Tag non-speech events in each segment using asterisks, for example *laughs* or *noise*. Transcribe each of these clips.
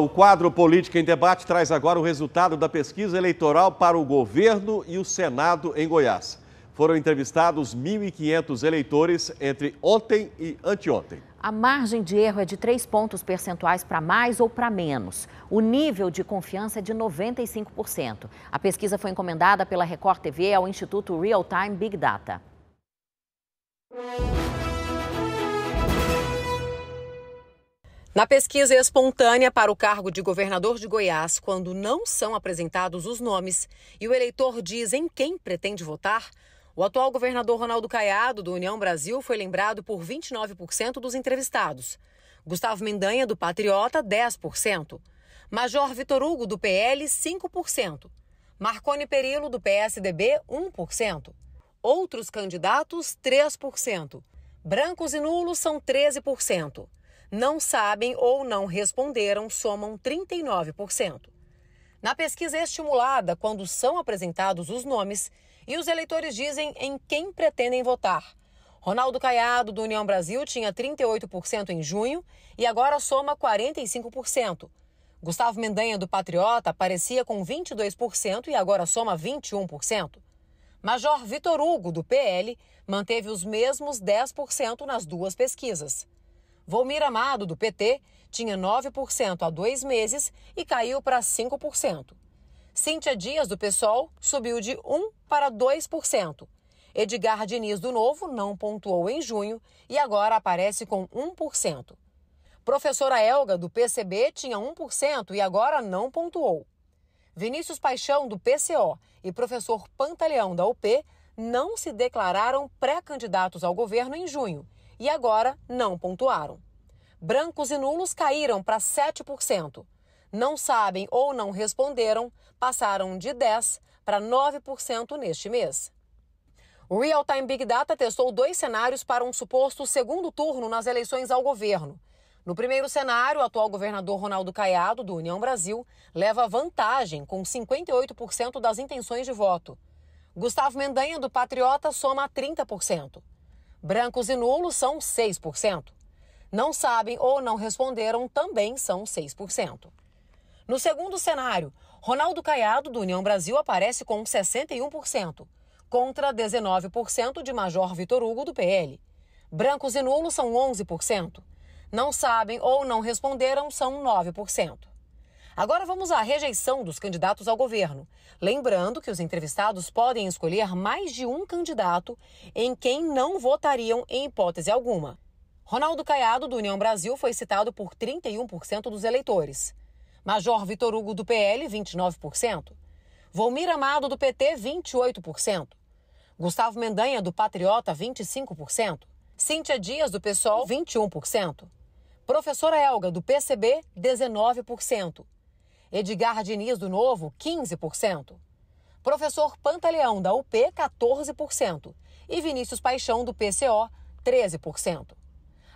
o quadro Política em Debate traz agora o resultado da pesquisa eleitoral para o governo e o Senado em Goiás. Foram entrevistados 1.500 eleitores entre ontem e anteontem. A margem de erro é de 3 pontos percentuais para mais ou para menos. O nível de confiança é de 95%. A pesquisa foi encomendada pela Record TV ao Instituto Real Time Big Data. Na pesquisa espontânea para o cargo de governador de Goiás, quando não são apresentados os nomes e o eleitor diz em quem pretende votar, o atual governador Ronaldo Caiado, do União Brasil, foi lembrado por 29% dos entrevistados. Gustavo Mendanha, do Patriota, 10%. Major Vitor Hugo, do PL, 5%. Marconi Perillo, do PSDB, 1%. Outros candidatos, 3%. Brancos e nulos são 13% não sabem ou não responderam somam 39%. Na pesquisa estimulada, quando são apresentados os nomes, e os eleitores dizem em quem pretendem votar. Ronaldo Caiado, do União Brasil, tinha 38% em junho e agora soma 45%. Gustavo Mendanha, do Patriota, aparecia com 22% e agora soma 21%. Major Vitor Hugo, do PL, manteve os mesmos 10% nas duas pesquisas. Volmir Amado, do PT, tinha 9% há dois meses e caiu para 5%. Cíntia Dias, do PSOL, subiu de 1% para 2%. Edgar Diniz, do Novo, não pontuou em junho e agora aparece com 1%. Professora Elga, do PCB, tinha 1% e agora não pontuou. Vinícius Paixão, do PCO, e professor Pantaleão, da UP, não se declararam pré-candidatos ao governo em junho e agora não pontuaram. Brancos e nulos caíram para 7%. Não sabem ou não responderam passaram de 10% para 9% neste mês. O Real Time Big Data testou dois cenários para um suposto segundo turno nas eleições ao governo. No primeiro cenário, o atual governador Ronaldo Caiado, do União Brasil, leva vantagem com 58% das intenções de voto. Gustavo Mendanha, do Patriota, soma 30%. Brancos e nulos são 6%. Não sabem ou não responderam também são 6%. No segundo cenário, Ronaldo Caiado, do União Brasil, aparece com 61%, contra 19% de Major Vitor Hugo, do PL. Brancos e nulos são 11%. Não sabem ou não responderam são 9%. Agora vamos à rejeição dos candidatos ao governo. Lembrando que os entrevistados podem escolher mais de um candidato em quem não votariam em hipótese alguma. Ronaldo Caiado, do União Brasil, foi citado por 31% dos eleitores. Major Vitor Hugo, do PL, 29%. Volmir Amado, do PT, 28%. Gustavo Mendanha, do Patriota, 25%. Cíntia Dias, do PSOL, 21%. Professora Elga, do PCB, 19%. Edgar Diniz do Novo, 15%. Professor Pantaleão da UP, 14%. E Vinícius Paixão do PCO, 13%.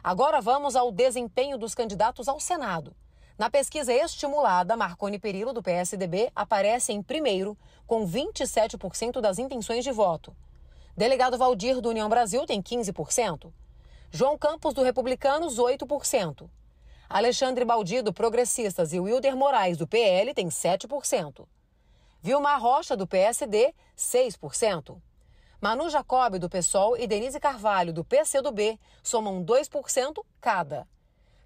Agora vamos ao desempenho dos candidatos ao Senado. Na pesquisa estimulada, Marconi Perillo do PSDB aparece em primeiro, com 27% das intenções de voto. Delegado Valdir do União Brasil tem 15%. João Campos do Republicanos, 8%. Alexandre Baldi, do Progressistas, e Wilder Moraes, do PL, têm 7%. Vilmar Rocha, do PSD, 6%. Manu Jacob, do PSOL, e Denise Carvalho, do PCdoB, somam 2% cada.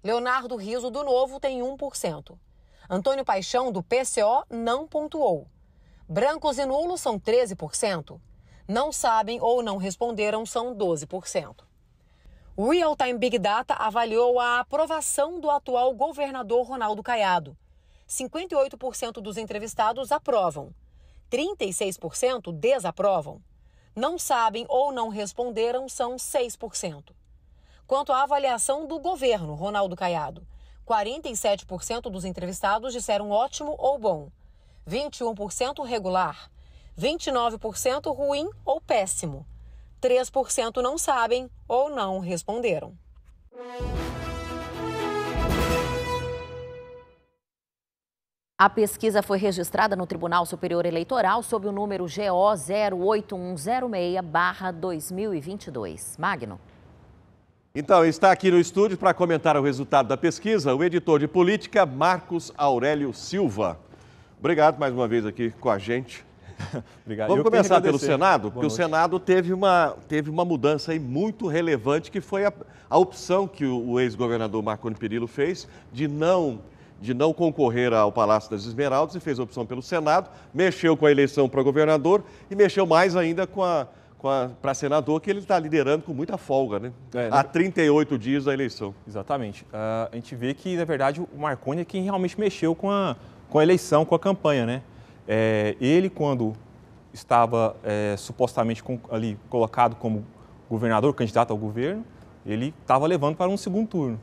Leonardo Riso, do Novo, tem 1%. Antônio Paixão, do PCO, não pontuou. Brancos e nulos são 13%. Não sabem ou não responderam são 12%. Real Time Big Data avaliou a aprovação do atual governador Ronaldo Caiado. 58% dos entrevistados aprovam, 36% desaprovam. Não sabem ou não responderam são 6%. Quanto à avaliação do governo Ronaldo Caiado, 47% dos entrevistados disseram ótimo ou bom, 21% regular, 29% ruim ou péssimo 3% não sabem ou não responderam. A pesquisa foi registrada no Tribunal Superior Eleitoral sob o número GO 08106-2022. Magno. Então, está aqui no estúdio para comentar o resultado da pesquisa o editor de política Marcos Aurélio Silva. Obrigado mais uma vez aqui com a gente. *laughs* Obrigado. Vamos Eu começar pelo Senado, Boa porque noite. o Senado teve uma, teve uma mudança aí muito relevante, que foi a, a opção que o, o ex-governador Marconi Perillo fez de não de não concorrer ao Palácio das Esmeraldas e fez a opção pelo Senado, mexeu com a eleição para governador e mexeu mais ainda com a, para senador que ele está liderando com muita folga, né? É, né? Há 38 dias da eleição. Exatamente. Uh, a gente vê que, na verdade, o Marconi é quem realmente mexeu com a, com a eleição, com a campanha, né? É, ele, quando estava é, supostamente com, ali colocado como governador, candidato ao governo, ele estava levando para um segundo turno.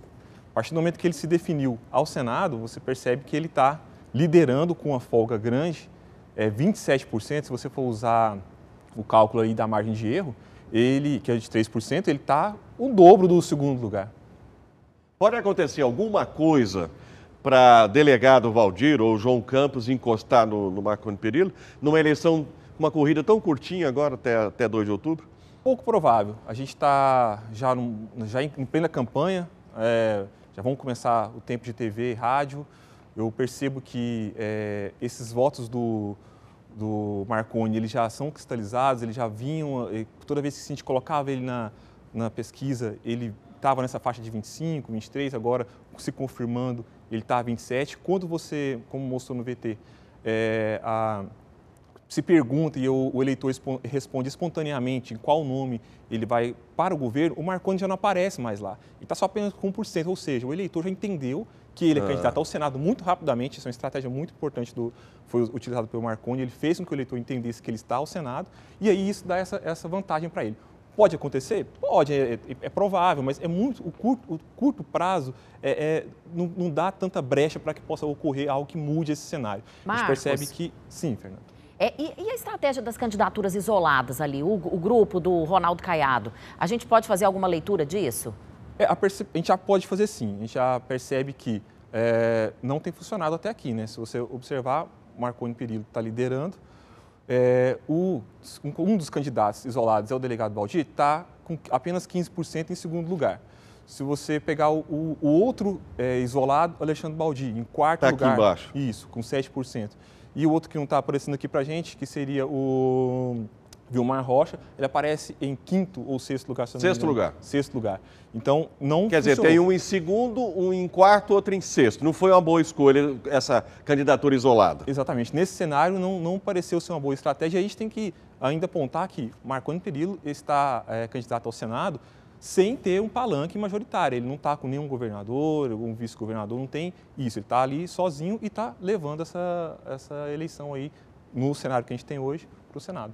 A partir do momento que ele se definiu ao Senado, você percebe que ele está liderando com uma folga grande, é 27%, se você for usar o cálculo aí da margem de erro, ele, que é de 3%, ele está o dobro do segundo lugar. Pode acontecer alguma coisa para delegado Valdir ou João Campos encostar no, no Marconi Perillo, numa eleição, uma corrida tão curtinha agora, até, até 2 de outubro? Pouco provável. A gente está já, já em plena campanha, é, já vamos começar o tempo de TV e rádio. Eu percebo que é, esses votos do, do Marconi eles já são cristalizados, eles já vinham, toda vez que a gente colocava ele na, na pesquisa, ele estava nessa faixa de 25, 23, agora se confirmando ele está a 27. Quando você, como mostrou no VT, é, a, se pergunta e o, o eleitor responde espontaneamente em qual nome ele vai para o governo, o Marconi já não aparece mais lá. E está só apenas com 1%, ou seja, o eleitor já entendeu que ele é ah. candidato ao Senado muito rapidamente, isso é uma estratégia muito importante do foi utilizada pelo Marconi, ele fez com que o eleitor entendesse que ele está ao Senado, e aí isso dá essa, essa vantagem para ele. Pode acontecer? Pode, é, é, é provável, mas é muito o curto, o curto prazo é, é, não, não, dá tanta brecha para que possa ocorrer algo que mude esse cenário. Marcos. A gente percebe que. Sim, Fernando. É, e, e, a estratégia das candidaturas isoladas ali, o, o, grupo do Ronaldo Caiado, a gente pode fazer alguma leitura disso? É, a, a, gente já pode fazer sim, a gente já percebe que é, não tem funcionado até aqui, né? Se você observar, o Marconi Perillo está liderando, é, o, um dos candidatos isolados é o delegado Baldi, está com apenas 15% em segundo lugar. Se você pegar o, o outro é, isolado, Alexandre Baldi, em quarto tá lugar. Aqui embaixo. Isso, com 7%. E o outro que não está aparecendo aqui para gente, que seria o Vilmar Rocha, ele aparece em quinto ou sexto lugar. Se não sexto não lugar. Sexto lugar. Então, não. Quer funcionou. dizer, tem um em segundo, um em quarto, outro em sexto. Não foi uma boa escolha essa candidatura isolada. Exatamente. Nesse cenário, não, não pareceu ser uma boa estratégia. A gente tem que ainda apontar que Marconi Perillo está é, candidato ao Senado sem ter um palanque majoritário. Ele não está com nenhum governador, um vice-governador, não tem isso. Ele está ali sozinho e está levando essa, essa eleição aí no cenário que a gente tem hoje para o Senado.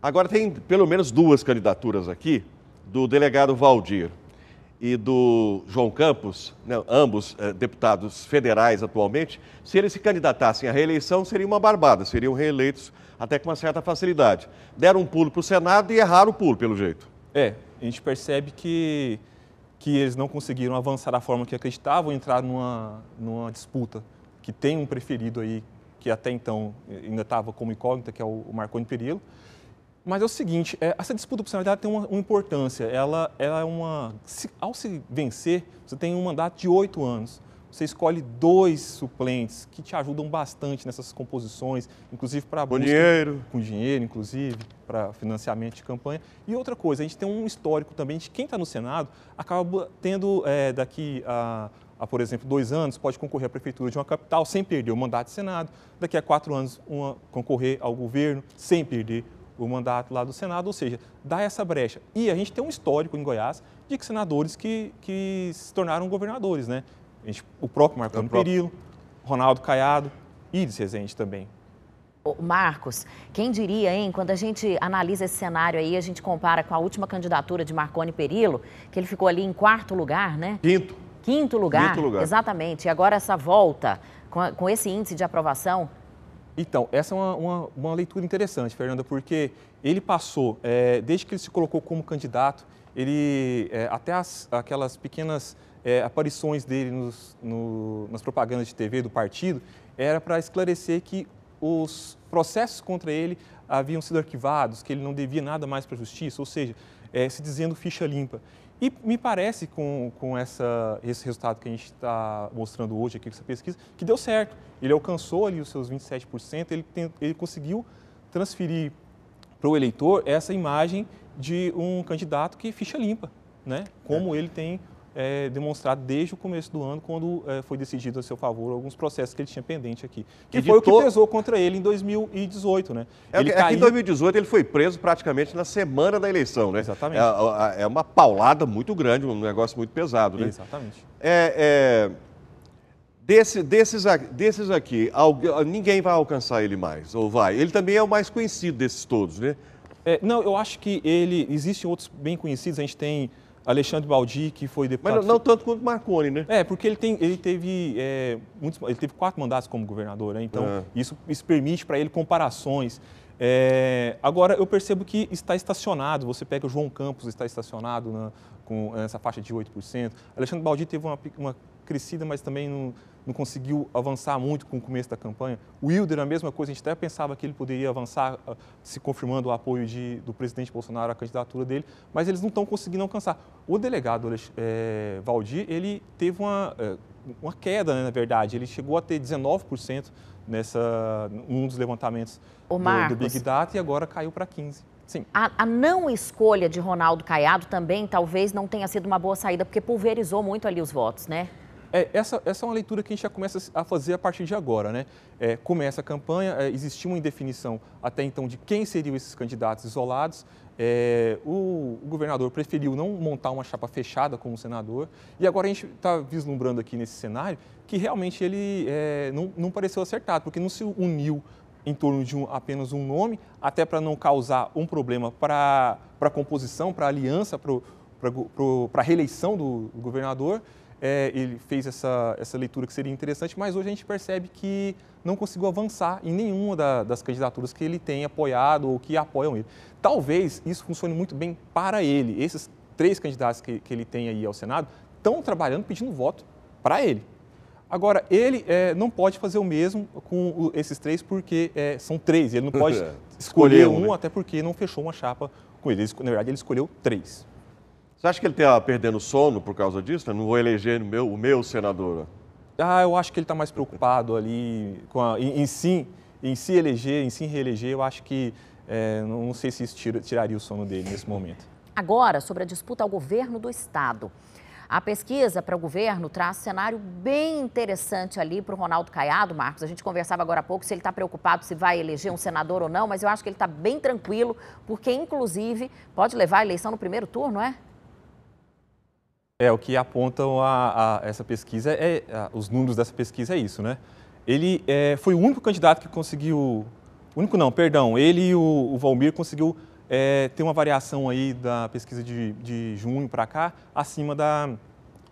Agora tem pelo menos duas candidaturas aqui, do delegado Valdir e do João Campos, né, ambos eh, deputados federais atualmente, se eles se candidatassem à reeleição, seria uma barbada, seriam reeleitos até com uma certa facilidade. Deram um pulo para o Senado e erraram o pulo, pelo jeito. É, a gente percebe que, que eles não conseguiram avançar da forma que acreditavam, entrar numa, numa disputa que tem um preferido aí, que até então eh, ainda estava como incógnita, que é o Marconi Perillo. Mas é o seguinte, é, essa disputa por senador tem uma, uma importância. Ela, ela é uma... Se, ao se vencer, você tem um mandato de oito anos. Você escolhe dois suplentes que te ajudam bastante nessas composições, inclusive para... Com dinheiro. Com dinheiro, inclusive, para financiamento de campanha. E outra coisa, a gente tem um histórico também de quem está no Senado acaba tendo é, daqui a a, por exemplo, dois anos, pode concorrer à prefeitura de uma capital sem perder o mandato de Senado, daqui a quatro anos, uma, concorrer ao governo sem perder o mandato lá do Senado, ou seja, dá essa brecha. E a gente tem um histórico em Goiás de que senadores que, que se tornaram governadores, né? Gente, o próprio Marco é Perillo, Ronaldo Caiado e de Rezende também. Marcos, quem diria, hein, quando a gente analisa esse cenário aí, a gente compara com a última candidatura de Marconi Perillo, que ele ficou ali em quarto lugar, né? Quinto. Quinto lugar. Quinto lugar. Exatamente. E agora essa volta, com, com esse índice de aprovação, então, essa é uma, uma, uma leitura interessante, Fernanda, porque ele passou, é, desde que ele se colocou como candidato, ele é, até as, aquelas pequenas é, aparições dele nos, no, nas propagandas de TV do partido, era para esclarecer que os processos contra ele haviam sido arquivados, que ele não devia nada mais para a justiça, ou seja, é, se dizendo ficha limpa. E me parece, com, com essa, esse resultado que a gente está mostrando hoje aqui com essa pesquisa, que deu certo. Ele alcançou ali os seus 27%, ele, tem, ele conseguiu transferir para o eleitor essa imagem de um candidato que ficha limpa, né? como é. ele tem é, demonstrado desde o começo do ano, quando é, foi decidido a seu favor alguns processos que ele tinha pendente aqui. Que Editor... foi o que pesou contra ele em 2018, né? É, ele é caiu... Em 2018 ele foi preso praticamente na semana da eleição, né? Exatamente. É, é uma paulada muito grande, um negócio muito pesado, né? Exatamente. é... é desse, desses, desses aqui, ninguém vai alcançar ele mais, ou vai? Ele também é o mais conhecido desses todos, né? É, não, eu acho que ele. Existem outros bem conhecidos, a gente tem Alexandre Baldi, que foi deputado. Mas não, não tanto quanto Marconi, né? É, porque ele, tem, ele, teve, é, muitos, ele teve quatro mandatos como governador, né? então é. isso, isso permite para ele comparações. É, agora, eu percebo que está estacionado. Você pega o João Campos, está estacionado na, com essa faixa de 8%. Alexandre Baldi teve uma, uma crescida, mas também não, não conseguiu avançar muito com o começo da campanha. O Hilder, a mesma coisa, a gente até pensava que ele poderia avançar, ah, se confirmando o apoio de, do presidente Bolsonaro à candidatura dele, mas eles não estão conseguindo alcançar. O delegado é, Valdir, ele teve uma, eh, uma queda, né, na verdade, ele chegou a ter 19% nessa, num dos levantamentos do, do Big Data e agora caiu para 15%. Sim. A, a, não escolha de Ronaldo Caiado também talvez não tenha sido uma boa saída, porque pulverizou muito ali os votos, né? É, essa, essa é uma leitura que a gente já começa a fazer a partir de agora, né? É, começa a campanha, é, existia uma indefinição até então de quem seriam esses candidatos isolados. É, o, o, governador preferiu não montar uma chapa fechada com o senador, e agora a gente está vislumbrando aqui nesse cenário que realmente ele é, não, não pareceu acertado, porque não se uniu em torno de um, apenas um nome, até para não causar um problema para a composição, para a aliança, para a reeleição do governador é, ele fez essa, essa leitura que seria interessante, mas hoje a gente percebe que não conseguiu avançar em nenhuma da, das candidaturas que ele tem apoiado ou que apoiam ele. Talvez isso funcione muito bem para ele. Esses três candidatos que, que ele tem aí ao Senado estão trabalhando pedindo voto para ele. Agora, ele é, não pode fazer o mesmo com esses três, porque é, são três. Ele não *laughs* pode escolher um, né? até porque não fechou uma chapa com ele. Na verdade, ele escolheu três. Você acha que ele está perdendo sono por causa disso? Eu né? não vou eleger o meu, o meu senador? Ah, eu acho que ele está mais preocupado ali com a, em, em, si, em eleger, em si reeleger. Eu acho que é, não sei se isso tira, tiraria o sono dele nesse momento. Agora, sobre a disputa ao governo do Estado. A pesquisa para o governo traz cenário bem interessante ali para o Ronaldo Caiado, Marcos. A gente conversava agora há pouco se ele está preocupado se vai eleger um senador ou não, mas eu acho que ele está bem tranquilo, porque inclusive pode levar a eleição no primeiro turno, é? É, o que apontam a, a essa pesquisa, é, a, os números dessa pesquisa é isso, né? Ele é, foi o único candidato que conseguiu, único não, perdão, ele e o, o Valmir conseguiu é, ter uma variação aí da pesquisa de, de junho para cá, acima da,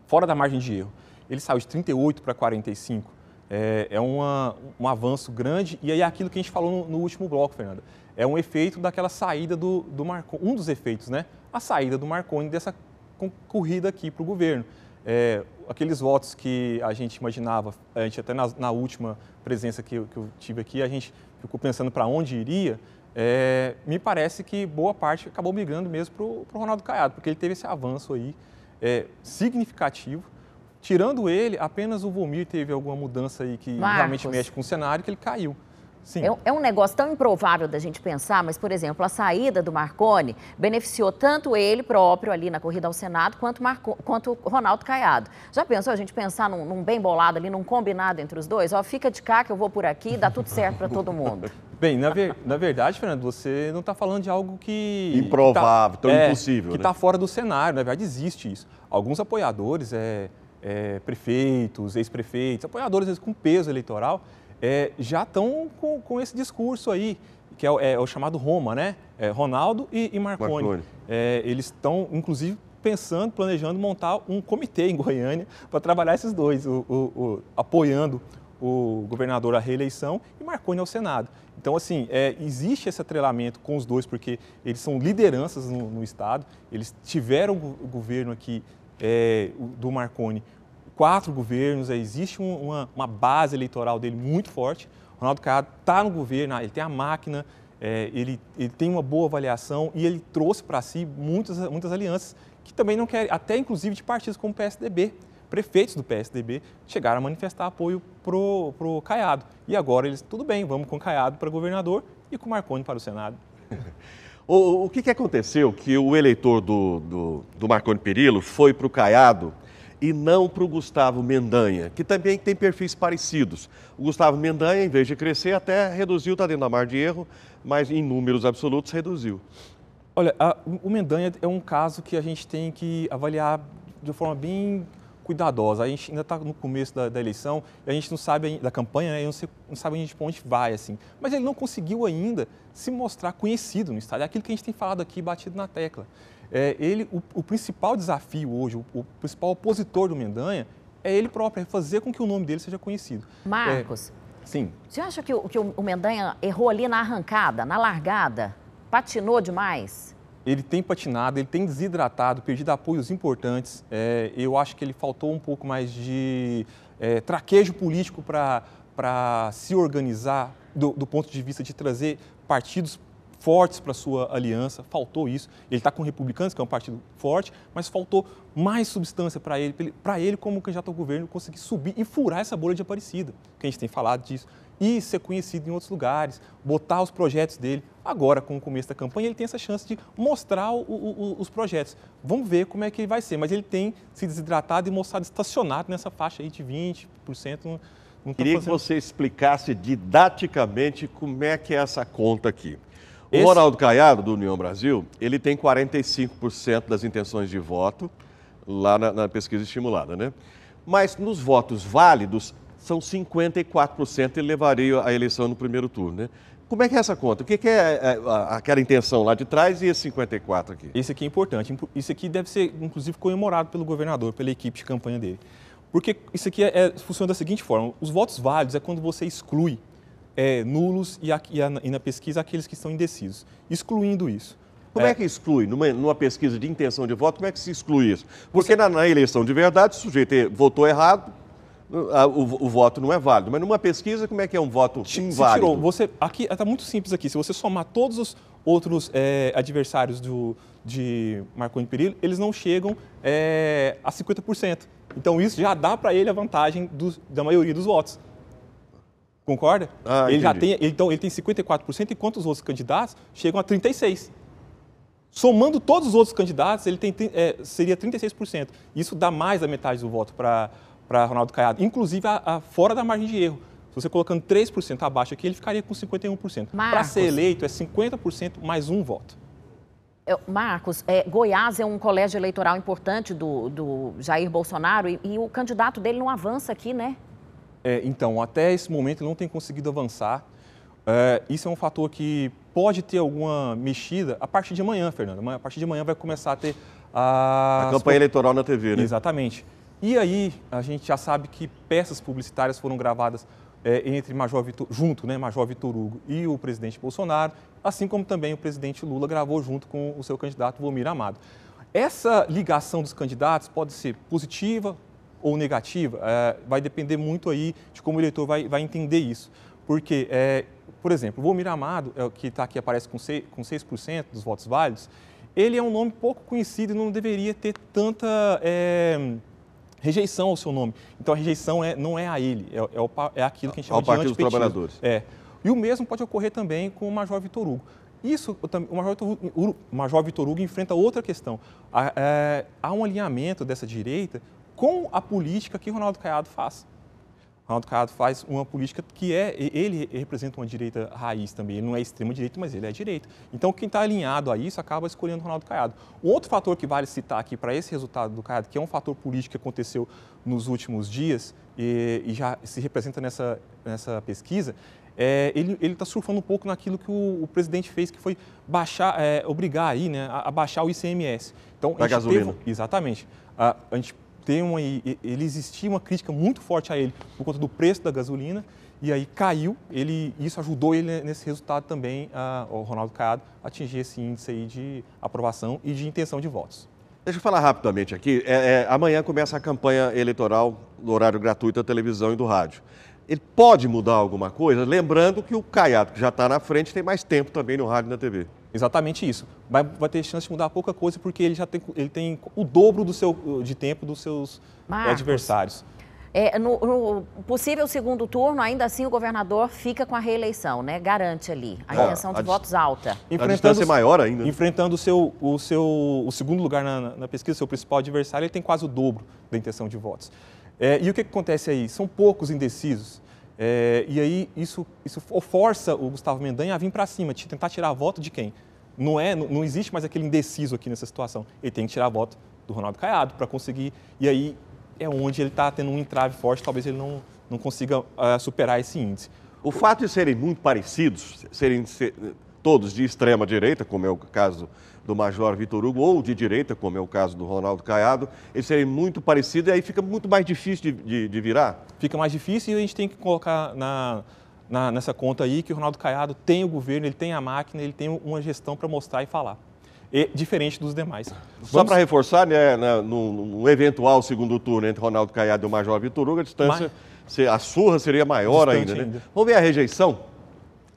fora da margem de erro. Ele saiu de 38 para 45, é, é uma, um avanço grande e aí é aquilo que a gente falou no, no último bloco, Fernanda, é um efeito daquela saída do, do Marconi, um dos efeitos, né? A saída do Marconi dessa concorrida aqui para o governo. É, aqueles votos que a gente imaginava, a gente até na, na última presença que eu, que eu, tive aqui, a gente ficou pensando para onde iria, é, me parece que boa parte acabou migrando mesmo para o Ronaldo Caiado, porque ele teve esse avanço aí é, significativo. Tirando ele, apenas o Vomir teve alguma mudança aí que Marcos. realmente mexe com o cenário, que ele caiu. Sim. É, um, é um negócio tão improvável da gente pensar, mas, por exemplo, a saída do Marconi beneficiou tanto ele próprio ali na corrida ao Senado, quanto, Marco, quanto Ronaldo Caiado. Já pensou a gente pensar num, num bem bolado ali, num combinado entre os dois? Ó, fica de cá que eu vou por aqui, dá tudo certo para todo mundo. *laughs* Bem, na, ver, na, verdade, Fernando, você não está falando de algo que. Tá improvável, tá, tão é, impossível. Que está né? Tá fora do cenário, na verdade existe isso. Alguns apoiadores, é, é prefeitos, ex-prefeitos, apoiadores vezes, com peso eleitoral, é, já estão com, com esse discurso aí, que é, o, é o chamado Roma, né? É, Ronaldo e, e Marconi. Marconi. É, eles estão, inclusive, pensando, planejando montar um comitê em Goiânia para trabalhar esses dois, o, o, o, apoiando o governador à reeleição e Marconi ao Senado. Então, assim, é, existe esse atrelamento com os dois, porque eles são lideranças no, no Estado, eles tiveram o governo aqui é, do Marconi quatro governos, existe uma, uma base eleitoral dele muito forte. Ronaldo Caiado está no governo, ah, ele tem a máquina, é, ele, ele, tem uma boa avaliação e ele trouxe para si muitas, muitas alianças que também não querem, até inclusive de partidos como o PSDB. Prefeitos do PSDB chegaram a manifestar apoio pro, pro Caiado. E agora eles, tudo bem, vamos com o Caiado para governador e com o Marconi para o Senado. *laughs* O, o que, que, aconteceu que o eleitor do, do, do Marconi Perillo foi para o Caiado e não para o Gustavo Mendanha, que também tem perfis parecidos. O Gustavo Mendanha, em vez de crescer, até reduziu, está dentro da mar de erro, mas em números absolutos reduziu. Olha, a, o Mendanha é um caso que a gente tem que avaliar de forma bem cuidadosa. A gente ainda está no começo da, da, eleição, a gente não sabe da campanha, né? não, sei, não sabe onde, onde vai, assim. Mas ele não conseguiu ainda se mostrar conhecido no estado. É aquilo que a gente tem falado aqui, batido na tecla. É, ele, o, o, principal desafio hoje, o, o, principal opositor do Mendanha é ele próprio, é fazer com que o nome dele seja conhecido. É, Marcos, é, sim. Você acha que, que o Mendanha errou ali na arrancada, na largada? Patinou demais? ele tem patinado, ele tem desidratado, perdido apoios importantes. É, eu acho que ele faltou um pouco mais de é, traquejo político para se organizar do, do, ponto de vista de trazer partidos fortes para sua aliança, faltou isso. Ele está com republicanos, que é um partido forte, mas faltou mais substância para ele, para ele como candidato ao governo conseguir subir e furar essa bolha de Aparecida, que a gente tem falado disso, e ser conhecido em outros lugares, botar os projetos dele. Agora, com o começo da campanha, ele tem essa chance de mostrar o, o, os projetos. Vamos ver como é que ele vai ser, mas ele tem se desidratado e mostrado estacionado nessa faixa aí de 20%. Não tá Queria fazendo... que você explicasse didaticamente como é que é essa conta aqui. Esse... O Ronaldo Caiado, do União Brasil, ele tem 45% das intenções de voto lá na, na, pesquisa estimulada, né? Mas nos votos válidos, são 54%, ele levaria a eleição no primeiro turno, né? Como é que é essa conta? O que, é, é aquela intenção lá de trás e esse 54 aqui? Esse aqui é importante. Isso aqui deve ser, inclusive, comemorado pelo governador, pela equipe de campanha dele. Porque isso aqui é, é, funciona da seguinte forma: os votos válidos é quando você exclui é, nulos e, e, na pesquisa aqueles que estão indecisos, excluindo isso. Como é, é que exclui? Numa, numa, pesquisa de intenção de voto, como é que se exclui isso? Porque Você... na, na, eleição de verdade, o sujeito é, votou errado, a, o, o, voto não é válido. Mas numa pesquisa, como é que é um voto se, inválido? Se tirou, você, aqui está muito simples aqui. Se você somar todos os outros é, adversários do, de Marconi Perillo, eles não chegam é, a 50%. Então isso já dá para ele a vantagem do, da maioria dos votos. Concorda? Ah, ele já tem, então ele tem 54%, enquanto os outros candidatos chegam a 36%. Somando todos os outros candidatos, ele tem, é, seria 36%. Isso dá mais da metade do voto para Ronaldo Caiado, inclusive a, a, fora da margem de erro. Se você colocando 3% abaixo aqui, ele ficaria com 51%. Para ser eleito, é 50% mais um voto. É, Marcos, é, Goiás é um colégio eleitoral importante do, do Jair Bolsonaro e, e o candidato dele não avança aqui, né? É, então, até esse momento ele não tem conseguido avançar. É, isso é um fator que pode ter alguma mexida a partir de amanhã, Fernando. A partir de amanhã vai começar a ter a... a campanha eleitoral na TV, né? Exatamente. E aí a gente já sabe que peças publicitárias foram gravadas é, entre Major Vitor, junto, né, Major Vitor Hugo e o presidente Bolsonaro, assim como também o presidente Lula gravou junto com o seu candidato Vomir Amado. Essa ligação dos candidatos pode ser positiva ou negativa, é, vai depender muito aí de como o eleitor vai, vai entender isso. Porque, é, por exemplo, o Vomir Amado, é, que está aqui, aparece com 6%, com 6 dos votos válidos, ele é um nome pouco conhecido e não deveria ter tanta é, rejeição ao seu nome. Então a rejeição é, não é a ele, é, é, o, é aquilo que a gente é chama ao de Partido dos Trabalhadores. É. E o mesmo pode ocorrer também com o Major Vitor Hugo. Isso, o Major Vitor Hugo, Major Vitor Hugo enfrenta outra questão. Há, é, há um alinhamento dessa direita com a política que Ronaldo Caiado faz. Ronaldo Caiado faz uma política que é, ele representa uma direita raiz também, ele não é extrema direita, mas ele é direita. Então quem está alinhado a isso acaba escolhendo Ronaldo Caiado. Um outro fator que vale citar aqui para esse resultado do Caiado, que é um fator político que aconteceu nos últimos dias e, e já se representa nessa, nessa pesquisa, é, ele está surfando um pouco naquilo que o, o presidente fez, que foi baixar, é, obrigar aí, né, a, a, baixar o ICMS. Então, da gasolina. Teve, exatamente. A, a gente ter uma, ele existia uma crítica muito forte a ele por conta do preço da gasolina e aí caiu. Ele, isso ajudou ele nesse resultado também, a, o Ronaldo Caiado, atingir esse índice aí de aprovação e de intenção de votos. Deixa eu falar rapidamente aqui. É, é, amanhã começa a campanha eleitoral no horário gratuito da televisão e do rádio. Ele pode mudar alguma coisa? Lembrando que o Caiado, que já está na frente, tem mais tempo também no rádio e na TV. Exatamente isso. Vai, vai ter chance de mudar pouca coisa porque ele já tem, ele tem o dobro do seu, de tempo dos seus eh, Marcos, adversários. É, no, no, possível segundo turno, ainda assim o governador fica com a reeleição, né? Garante ali a é, intenção de a votos alta. Enfrentando, a é é maior ainda. Né? Enfrentando o seu, o seu o segundo lugar na, na pesquisa, seu principal adversário, ele tem quase o dobro da intenção de votos. É, e o que, que acontece aí? São poucos indecisos. É, e aí isso, isso força o Gustavo Mendanha a vir para cima, tentar tirar voto de quem? Não, é, não, não existe mais aquele indeciso aqui nessa situação. Ele tem que tirar voto do Ronaldo Caiado para conseguir. E aí é onde ele está tendo um entrave forte, talvez ele não, não consiga uh, superar esse índice. O fato de serem muito parecidos, serem ser, todos de extrema direita, como é o caso do Major Vitor Hugo, ou de direita, como é o caso do Ronaldo Caiado, eles serem muito parecidos e aí fica muito mais difícil de, de, de virar? Fica mais difícil e a gente tem que colocar na, na, nessa conta aí que o Ronaldo Caiado tem o governo, ele tem a máquina, ele tem uma gestão para mostrar e falar. E, diferente dos demais. Vamos... Só para reforçar, né, na, no, no, eventual segundo turno entre Ronaldo Caiado e o Major Vitor Hugo, a distância, Mas... a surra seria maior ainda, ainda. Né? Vamos ver a rejeição?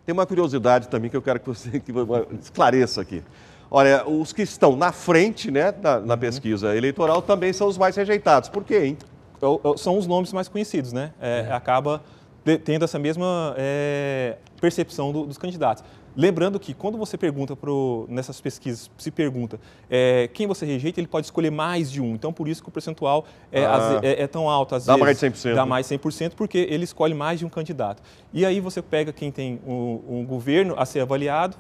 Tem uma curiosidade também que eu quero que você que esclareça aqui. Olha, os que estão na frente né, na, na uhum. pesquisa eleitoral também são os mais rejeitados. Por quê, hein? São os nomes mais conhecidos, né? É, é. Acaba tendo essa mesma é, percepção do, dos candidatos. Lembrando que quando você pergunta pro, nessas pesquisas, se pergunta é, quem você rejeita, ele pode escolher mais de um. Então, por isso que o percentual é, ah, é, é tão alto. Às dá vezes, mais de 100%. Dá mais 100%, porque ele escolhe mais de um candidato. E aí você pega quem tem um, um governo a ser avaliado,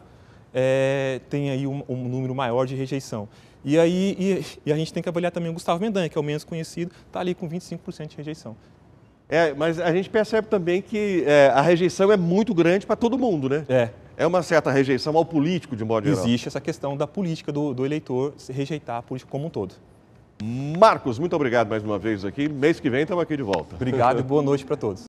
é, tem aí um, um, número maior de rejeição. E aí e, e a gente tem que avaliar também o Gustavo Mendanha, que é o menos conhecido, está ali com 25% de rejeição. É, mas a gente percebe também que é, a rejeição é muito grande para todo mundo, né? É. É uma certa rejeição ao político, de modo geral. Existe essa questão da política do, do eleitor se rejeitar a política como um todo. Marcos, muito obrigado mais uma vez aqui. Mês que vem estamos aqui de volta. Obrigado e boa noite para todos.